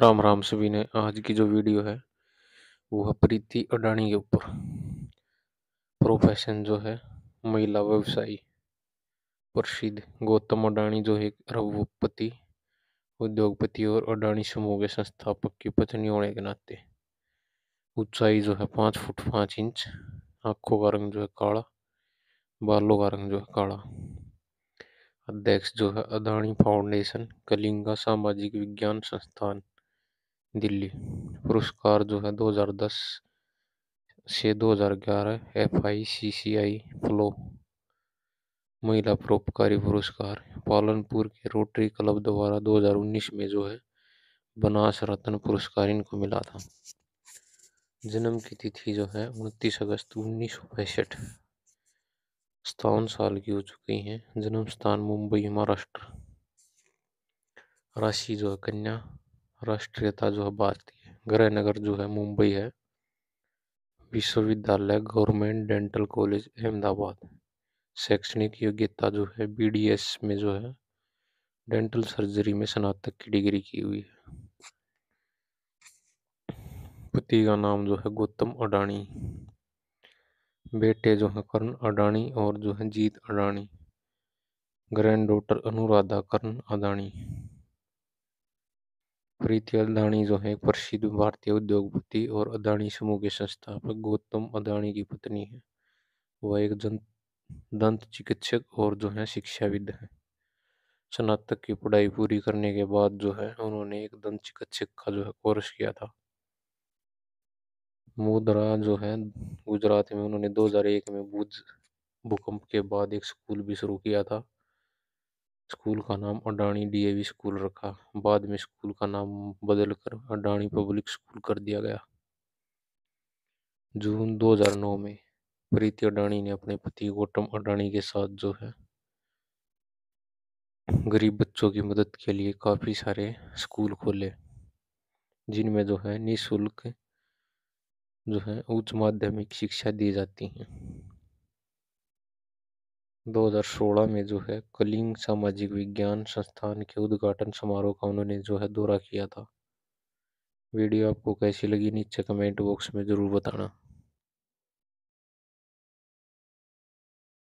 राम राम सभी ने आज की जो वीडियो है वो है प्रीति अडानी के ऊपर प्रोफेशन जो है महिला व्यवसायी प्रसिद्ध गौतम अडानी जो है अरबपति उद्योगपति और अडानी समूह के संस्थापक की पत्नी होने के नाते ऊंचाई जो है पाँच फुट पाँच इंच आँखों का रंग जो है काला बालों का रंग जो है काला अध्यक्ष जो है अदानी फाउंडेशन कलिंगा सामाजिक विज्ञान संस्थान दिल्ली पुरस्कार जो है 2010 से 2011 F I C C I flow महिला परोपकारी पुरस्कार पालनपुर के रोटरी क्लब द्वारा 2019 में जो है बनास रत्न पुरस्कार इनको मिला था जन्म की तिथि जो है उनतीस अगस्त उन्नीस सौ पैंसठ सतावन साल की हो चुकी हैं जन्म स्थान मुंबई महाराष्ट्र राशि जो है कन्या राष्ट्रीयता जो है भारतीय है गृह नगर जो है मुंबई है विश्वविद्यालय गवर्नमेंट डेंटल कॉलेज अहमदाबाद शैक्षणिक योग्यता जो है बीडीएस में जो है डेंटल सर्जरी में स्नातक की डिग्री की हुई है पति का नाम जो है गौतम अडानी बेटे जो है करण अडानी और जो है जीत अडानी ग्रैंड डॉटर अनुराधा करण अडानी प्रीति अदाणी जो है प्रसिद्ध भारतीय उद्योगपति और अदानी समूह के संस्थापक गौतम अदानी की पत्नी है वह एक जन दंत चिकित्सक और जो है शिक्षाविद है स्नातक की पढ़ाई पूरी करने के बाद जो है उन्होंने एक दंत चिकित्सक का जो है कोर्स किया था मुद्रा जो है गुजरात में उन्होंने 2001 में भूज भूकंप के बाद एक स्कूल भी शुरू किया था स्कूल का नाम अडानी डीएवी स्कूल रखा बाद में स्कूल का नाम बदलकर अडानी हम्म। पब्लिक स्कूल कर दिया गया जून 2009 में प्रीति अडानी ने अपने पति गौतम अडानी के साथ जो है गरीब बच्चों की मदद के लिए काफ़ी सारे स्कूल खोले जिनमें जो है निशुल्क जो है उच्च माध्यमिक शिक्षा दी जाती है 2016 में जो है कलिंग सामाजिक विज्ञान संस्थान के उद्घाटन समारोह का उन्होंने जो है दौरा किया था वीडियो आपको कैसी लगी नीचे कमेंट बॉक्स में ज़रूर बताना